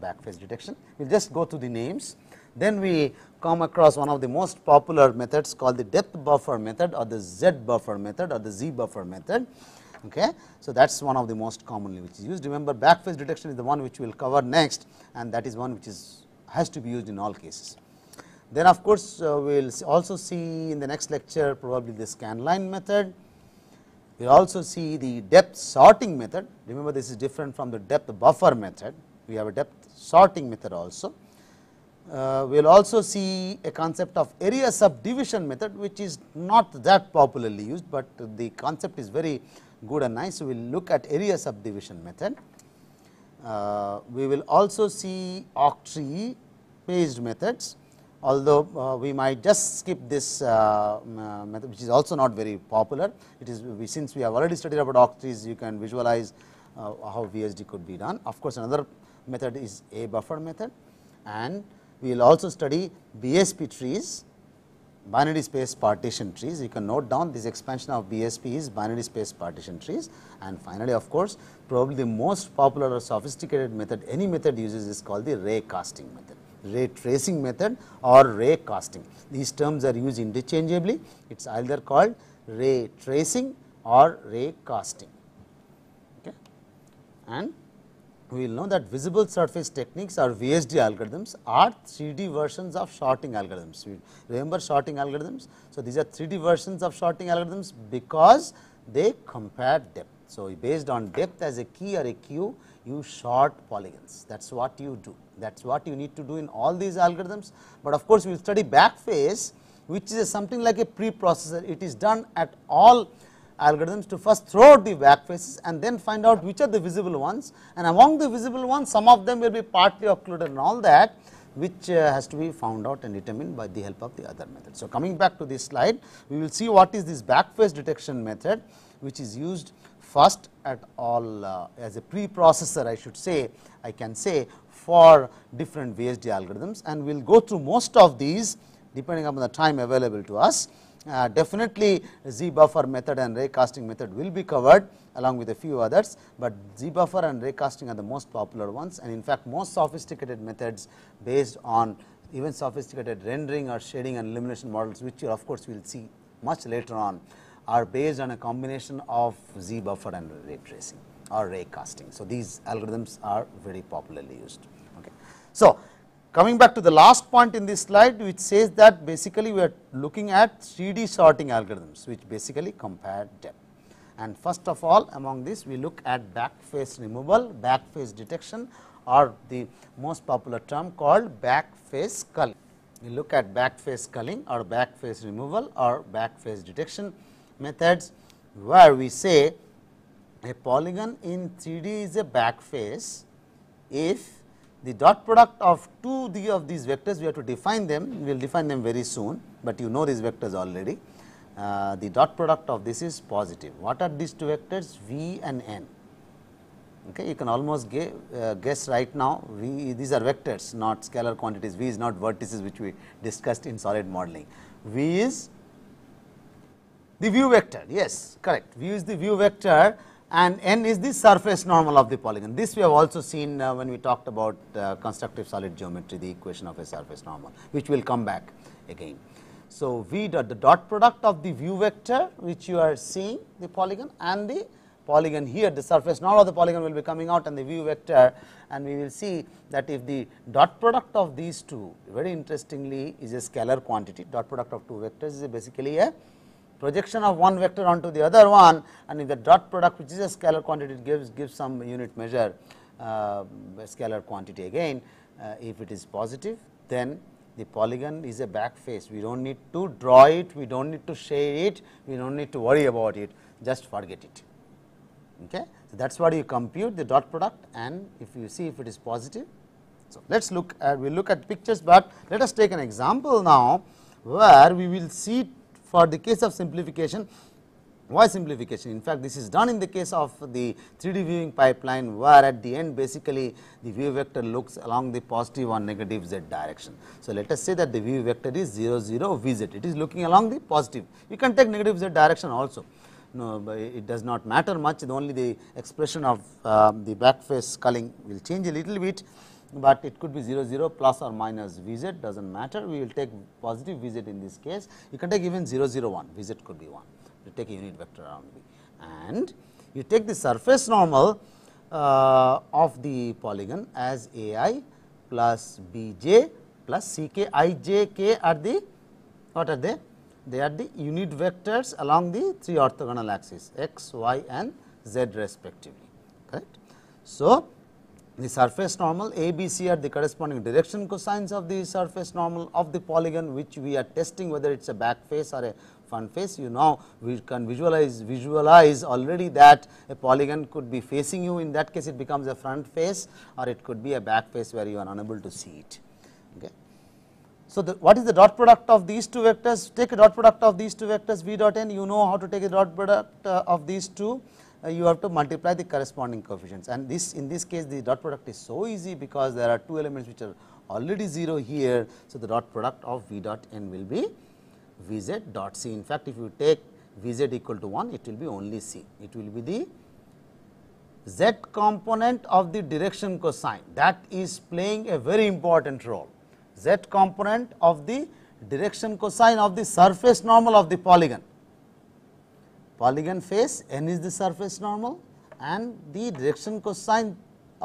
Back phase detection, we will just go through the names. Then we come across one of the most popular methods called the depth buffer method or the Z buffer method or the Z buffer method. Okay? So, that is one of the most commonly which is used. Remember back phase detection is the one which we will cover next and that is one which is has to be used in all cases. Then of course, uh, we will also see in the next lecture probably the scan line method. We will also see the depth sorting method. Remember this is different from the depth buffer method. We have a depth sorting method also. Uh, we will also see a concept of area subdivision method which is not that popularly used, but the concept is very good and nice. We will look at area subdivision method. Uh, we will also see octree based methods, although uh, we might just skip this uh, uh, method which is also not very popular. It is we, since we have already studied about octrees, you can visualize uh, how VSD could be done. Of course, another method is A buffer method and we will also study BSP trees binary space partition trees. You can note down this expansion of BSP is binary space partition trees. And finally, of course, probably the most popular or sophisticated method any method uses is called the ray casting method ray tracing method or ray casting. These terms are used interchangeably. It is either called ray tracing or ray casting. Okay. And we will know that visible surface techniques or VSD algorithms are 3D versions of sorting algorithms. We remember sorting algorithms. So, these are 3D versions of sorting algorithms because they compare depth. So, based on depth as a key or a queue, you sort polygons. That is what you do. That is what you need to do in all these algorithms. But of course, we will study back phase, which is something like a preprocessor. It is done at all algorithms to first throw out the back faces and then find out which are the visible ones and among the visible ones some of them will be partly occluded and all that which uh, has to be found out and determined by the help of the other method. So, coming back to this slide we will see what is this back face detection method which is used first at all uh, as a preprocessor I should say I can say for different VSD algorithms and we will go through most of these depending upon the time available to us. Uh, definitely Z buffer method and ray casting method will be covered along with a few others, but Z buffer and ray casting are the most popular ones and in fact, most sophisticated methods based on even sophisticated rendering or shading and illumination models which you of course, we will see much later on are based on a combination of Z buffer and ray tracing or ray casting. So, these algorithms are very popularly used. Okay. So, Coming back to the last point in this slide which says that basically we are looking at 3D sorting algorithms which basically compare depth. And first of all among this we look at back face removal, back face detection or the most popular term called back face culling. We look at back face culling or back face removal or back face detection methods where we say a polygon in 3D is a back face if the dot product of two the of these vectors we have to define them we will define them very soon, but you know these vectors already. Uh, the dot product of this is positive. What are these two vectors v and n? Okay, you can almost uh, guess right now v these are vectors not scalar quantities v is not vertices which we discussed in solid modeling. v is the view vector yes correct v is the view vector and n is the surface normal of the polygon. This we have also seen uh, when we talked about uh, constructive solid geometry, the equation of a surface normal, which will come back again. So, v dot the dot product of the view vector, which you are seeing the polygon and the polygon here, the surface normal of the polygon will be coming out and the view vector and we will see that if the dot product of these two very interestingly is a scalar quantity, dot product of two vectors is basically a projection of one vector onto the other one and if the dot product which is a scalar quantity it gives gives some unit measure uh, scalar quantity again uh, if it is positive then the polygon is a back face we do not need to draw it we do not need to shade it we do not need to worry about it just forget it. Okay. So, that is what you compute the dot product and if you see if it is positive. So, let us look at we look at pictures, but let us take an example now where we will see for the case of simplification why simplification in fact this is done in the case of the 3d viewing pipeline where at the end basically the view vector looks along the positive or negative z direction so let us say that the view vector is 0 0 vz it is looking along the positive you can take negative z direction also no it does not matter much only the expression of uh, the back face culling will change a little bit but it could be 0 0 plus or minus v z does not matter we will take positive v z in this case you can take even 0 0 1 v z could be 1 you take a unit vector around v and you take the surface normal uh, of the polygon as a i plus b j plus c k i j k are the what are they? They are the unit vectors along the three orthogonal axes x, y and z respectively correct. So, the surface normal ABC are the corresponding direction cosines of the surface normal of the polygon which we are testing whether it is a back face or a front face. You now we can visualize visualize already that a polygon could be facing you in that case it becomes a front face or it could be a back face where you are unable to see it. Okay. So, the, what is the dot product of these two vectors? Take a dot product of these two vectors v dot n you know how to take a dot product uh, of these two uh, you have to multiply the corresponding coefficients and this in this case the dot product is so easy because there are two elements which are already 0 here. So, the dot product of v dot n will be v z dot c. In fact, if you take v z equal to 1, it will be only c. It will be the z component of the direction cosine that is playing a very important role. z component of the direction cosine of the surface normal of the polygon polygon face n is the surface normal and the direction cosine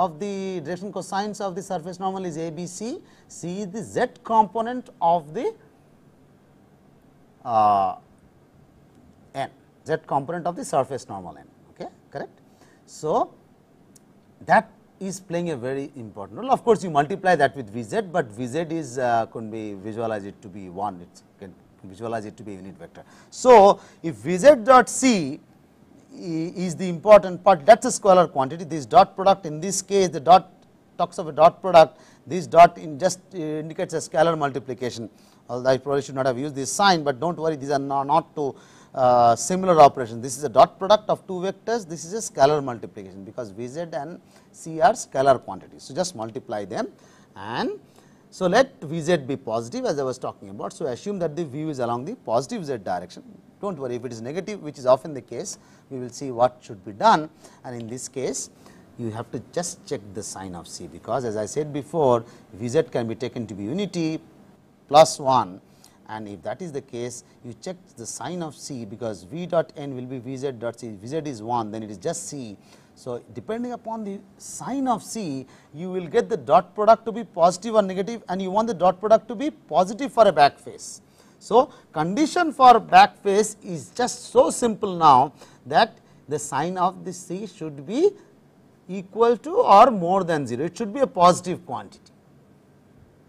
of the direction cosines of the surface normal is a b c, c is the z component of the uh, n, z component of the surface normal n, okay, correct. So, that is playing a very important role. Of course, you multiply that with v z, but v z is uh, can be visualize it to be 1, it can visualize it to be a unit vector. So, if vz dot c is the important part that is a scalar quantity this dot product in this case the dot talks of a dot product this dot in just uh, indicates a scalar multiplication although I probably should not have used this sign, but do not worry these are not two uh, similar operations. This is a dot product of two vectors, this is a scalar multiplication because Vz and C are scalar quantities. So, just multiply them and so, let V z be positive as I was talking about. So, assume that the view is along the positive z direction. Do not worry if it is negative which is often the case we will see what should be done and in this case you have to just check the sign of c because as I said before V z can be taken to be unity plus 1 and if that is the case you check the sign of c because v dot n will be v z dot c v z is 1 then it is just c so, depending upon the sign of C, you will get the dot product to be positive or negative and you want the dot product to be positive for a back face. So, condition for back face is just so simple now that the sign of the C should be equal to or more than 0, it should be a positive quantity.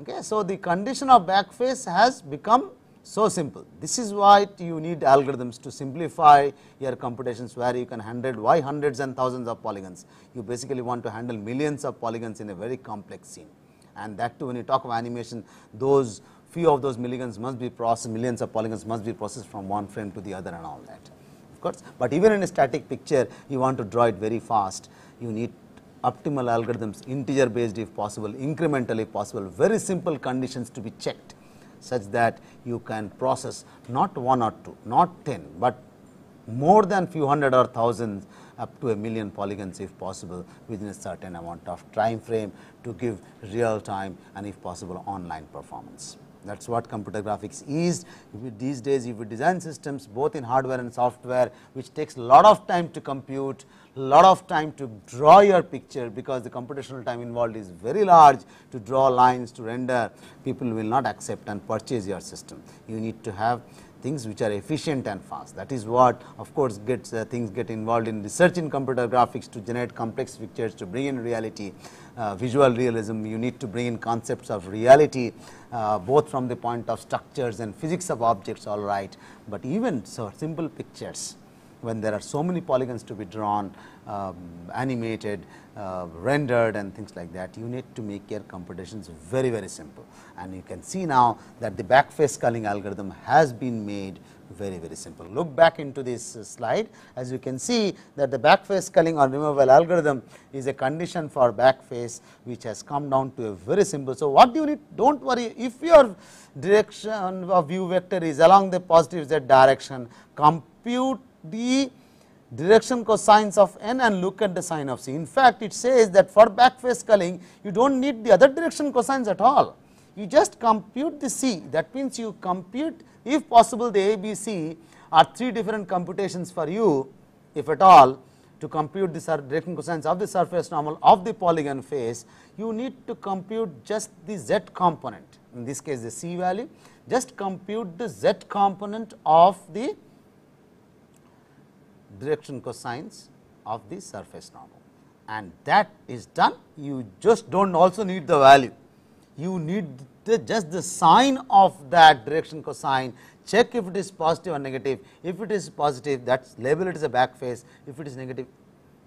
Okay. So, the condition of back face has become so simple. This is why you need algorithms to simplify your computations where you can handle why hundreds and thousands of polygons. You basically want to handle millions of polygons in a very complex scene and that too when you talk of animation those few of those millions must be processed millions of polygons must be processed from one frame to the other and all that of course. But even in a static picture you want to draw it very fast you need optimal algorithms integer based if possible incrementally possible very simple conditions to be checked such that you can process not 1 or 2, not 10, but more than few hundred or thousands up to a million polygons if possible within a certain amount of time frame to give real time and if possible online performance. That is what computer graphics is. These days if you design systems both in hardware and software which takes lot of time to compute lot of time to draw your picture because the computational time involved is very large to draw lines to render people will not accept and purchase your system. You need to have things which are efficient and fast that is what of course gets uh, things get involved in research in computer graphics to generate complex pictures to bring in reality uh, visual realism you need to bring in concepts of reality uh, both from the point of structures and physics of objects all right but even so simple pictures when there are so many polygons to be drawn, um, animated, uh, rendered and things like that, you need to make your computations very, very simple. And you can see now that the back face culling algorithm has been made very, very simple. Look back into this uh, slide as you can see that the back face culling or removal algorithm is a condition for back face which has come down to a very simple. So, what do you need do not worry if your direction of u vector is along the positive z direction compute the direction cosines of n and look at the sine of c. In fact, it says that for back face culling you do not need the other direction cosines at all. You just compute the c that means you compute if possible the a, b, c are three different computations for you if at all to compute the direction cosines of the surface normal of the polygon face you need to compute just the z component in this case the c value just compute the z component of the direction cosines of the surface normal and that is done you just do not also need the value you need the, just the sign of that direction cosine check if it is positive or negative if it is positive that is label it as a back face if it is negative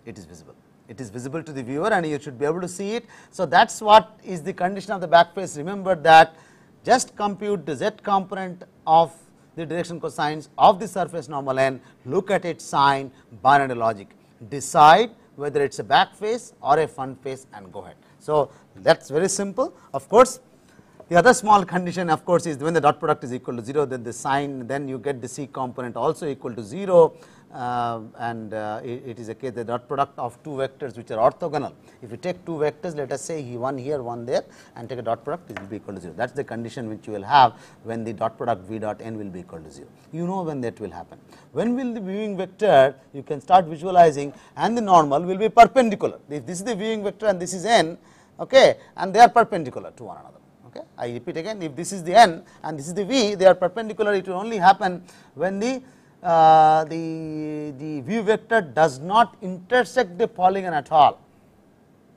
it is visible it is visible to the viewer and you should be able to see it. So, that is what is the condition of the back face remember that just compute the z component of the direction cosines of the surface normal and look at its sign binary logic. Decide whether it is a back face or a front face and go ahead. So, that is very simple of course, the other small condition of course is when the dot product is equal to 0 then the sign then you get the c component also equal to 0 uh, and uh, it, it is a case the dot product of two vectors which are orthogonal. If you take two vectors let us say one here one there and take a dot product it will be equal to 0 that is the condition which you will have when the dot product v dot n will be equal to 0. You know when that will happen. When will the viewing vector you can start visualizing and the normal will be perpendicular if this is the viewing vector and this is n okay, and they are perpendicular to one another. Okay. I repeat again if this is the n and this is the v they are perpendicular it will only happen when the uh, the, the view vector does not intersect the polygon at all.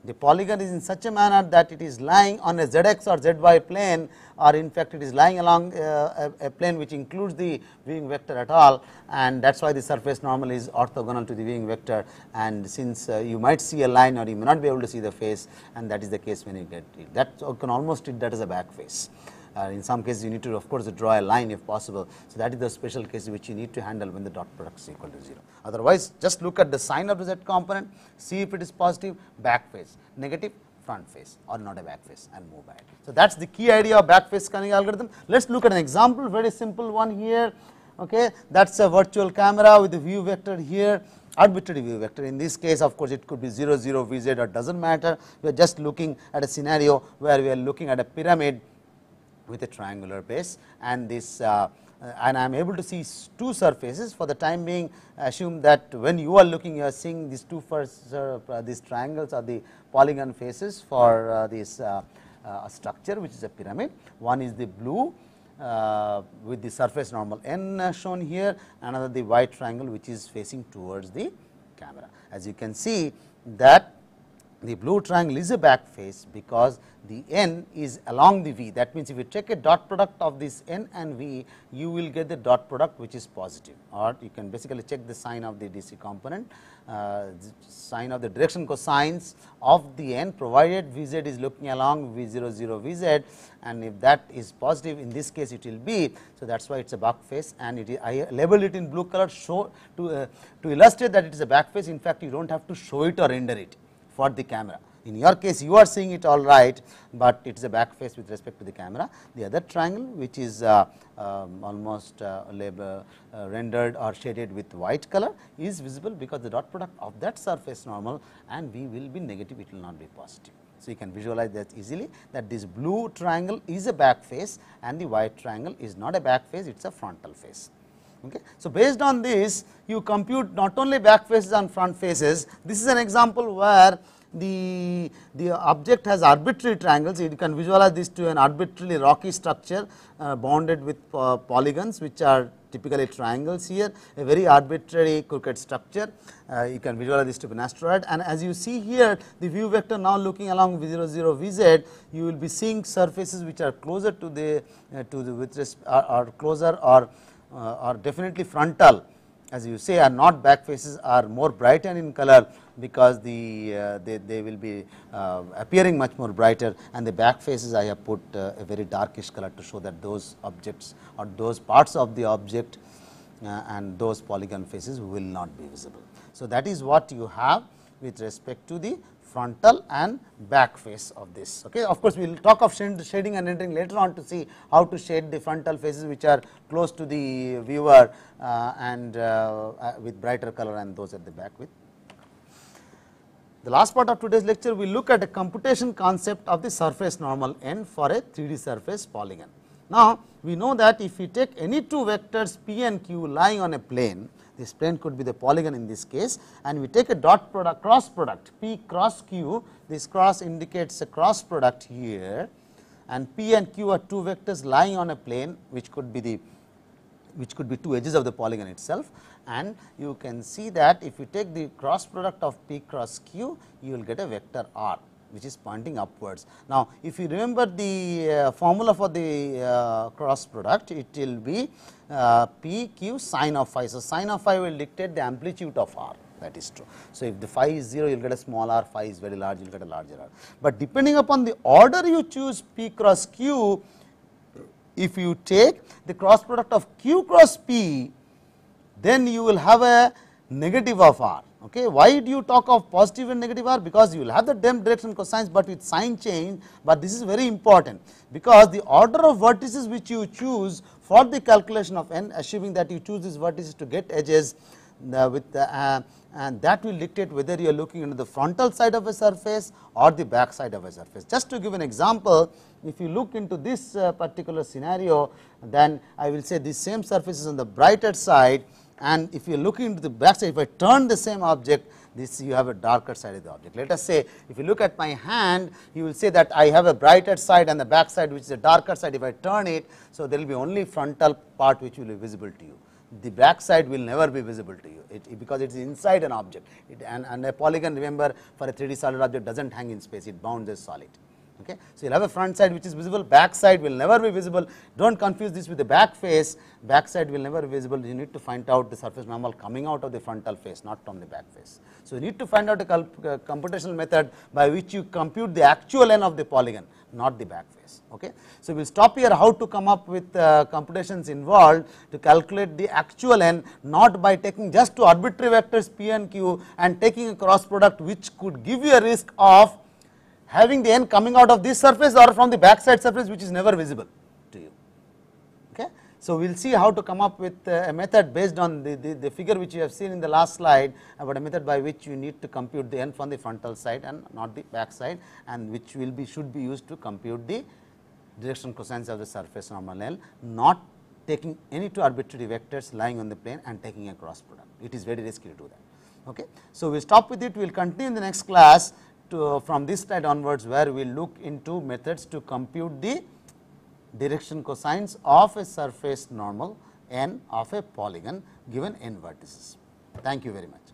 The polygon is in such a manner that it is lying on a zx or zy plane or in fact it is lying along uh, a, a, plane which includes the viewing vector at all and that is why the surface normal is orthogonal to the viewing vector and since uh, you might see a line or you may not be able to see the face and that is the case when you get it. That can almost it that as a back face. Uh, in some cases, you need to, of course, draw a line if possible. So that is the special case which you need to handle when the dot product is equal to 0. Otherwise, just look at the sign of the z component, see if it is positive, back phase, negative, front phase or not a back phase and move by So that is the key idea of back phase scanning algorithm. Let us look at an example, very simple one here. Okay, That is a virtual camera with a view vector here arbitrary view vector. In this case, of course, it could be 0, 0 vz or does not matter. We are just looking at a scenario where we are looking at a pyramid with a triangular base and this uh, and I am able to see two surfaces for the time being assume that when you are looking you are seeing these two first uh, these triangles are the polygon faces for uh, this uh, uh structure which is a pyramid. One is the blue uh, with the surface normal n uh, shown here another the white triangle which is facing towards the camera. As you can see that the blue triangle is a back face because the n is along the v. That means, if you take a dot product of this n and v, you will get the dot product which is positive or you can basically check the sign of the DC component, uh, sign of the direction cosines of the n provided v z is looking along v 0 0 v z and if that is positive in this case it will be. So, that is why it is a back face and it is, I label it in blue color show to, uh, to illustrate that it is a back face. In fact, you do not have to show it or render it for the camera. In your case you are seeing it all right, but it is a back face with respect to the camera. The other triangle which is uh, um, almost uh, uh, rendered or shaded with white color is visible because the dot product of that surface normal and V will be negative it will not be positive. So, you can visualize that easily that this blue triangle is a back face and the white triangle is not a back face it is a frontal face. Okay. So, based on this you compute not only back faces and front faces, this is an example where the, the object has arbitrary triangles, you can visualize this to an arbitrarily rocky structure uh, bounded with uh, polygons which are typically triangles here, a very arbitrary crooked structure. Uh, you can visualize this to be an asteroid and as you see here the view vector now looking along V0, 0 VZ, you will be seeing surfaces which are closer to the, uh, to the with respect or closer or uh, are definitely frontal as you say are not back faces are more bright and in color because the uh, they, they will be uh, appearing much more brighter and the back faces I have put uh, a very darkish color to show that those objects or those parts of the object uh, and those polygon faces will not be visible. So, that is what you have with respect to the frontal and back face of this. Okay. Of course, we will talk of shading and rendering later on to see how to shade the frontal faces which are close to the viewer uh, and uh, uh, with brighter color and those at the back with. The last part of today's lecture, we look at a computation concept of the surface normal n for a 3D surface polygon. Now, we know that if we take any two vectors p and q lying on a plane, this plane could be the polygon in this case and we take a dot product cross product p cross q, this cross indicates a cross product here and p and q are two vectors lying on a plane which could be the which could be two edges of the polygon itself and you can see that if you take the cross product of p cross q you will get a vector r which is pointing upwards. Now, if you remember the uh, formula for the uh, cross product, it will be uh, p q sine of phi. So, sine of phi will dictate the amplitude of r that is true. So, if the phi is 0 you will get a small r, phi is very large you will get a larger r. But depending upon the order you choose p cross q, if you take the cross product of q cross p, then you will have a negative of r. Okay. Why do you talk of positive and negative R? Because you will have the damp direction cosines, but with sign change, but this is very important because the order of vertices which you choose for the calculation of n assuming that you choose these vertices to get edges uh, with the, uh, and that will dictate whether you are looking into the frontal side of a surface or the back side of a surface. Just to give an example, if you look into this uh, particular scenario, then I will say the same surface is on the brighter side and if you look into the back side, if I turn the same object, this you have a darker side of the object. Let us say if you look at my hand, you will say that I have a brighter side and the back side which is a darker side if I turn it. So, there will be only frontal part which will be visible to you. The back side will never be visible to you it, because it is inside an object it, and, and a polygon remember for a 3D solid object does not hang in space, it bounds a solid. Okay. So, you will have a front side which is visible, back side will never be visible. Do not confuse this with the back face, back side will never be visible. You need to find out the surface normal coming out of the frontal face, not from the back face. So, you need to find out a uh, computational method by which you compute the actual n of the polygon, not the back face. Okay. So, we will stop here how to come up with uh, computations involved to calculate the actual n, not by taking just two arbitrary vectors p and q and taking a cross product which could give you a risk of having the n coming out of this surface or from the backside surface which is never visible to you. Okay. So, we will see how to come up with uh, a method based on the, the, the figure which you have seen in the last slide about a method by which you need to compute the n from the frontal side and not the back side and which will be should be used to compute the direction cosines of the surface normal L not taking any two arbitrary vectors lying on the plane and taking a cross product. It is very risky to do that. Okay. So, we will stop with it, we will continue in the next class to, uh, from this slide onwards where we look into methods to compute the direction cosines of a surface normal and of a polygon given n vertices. Thank you very much.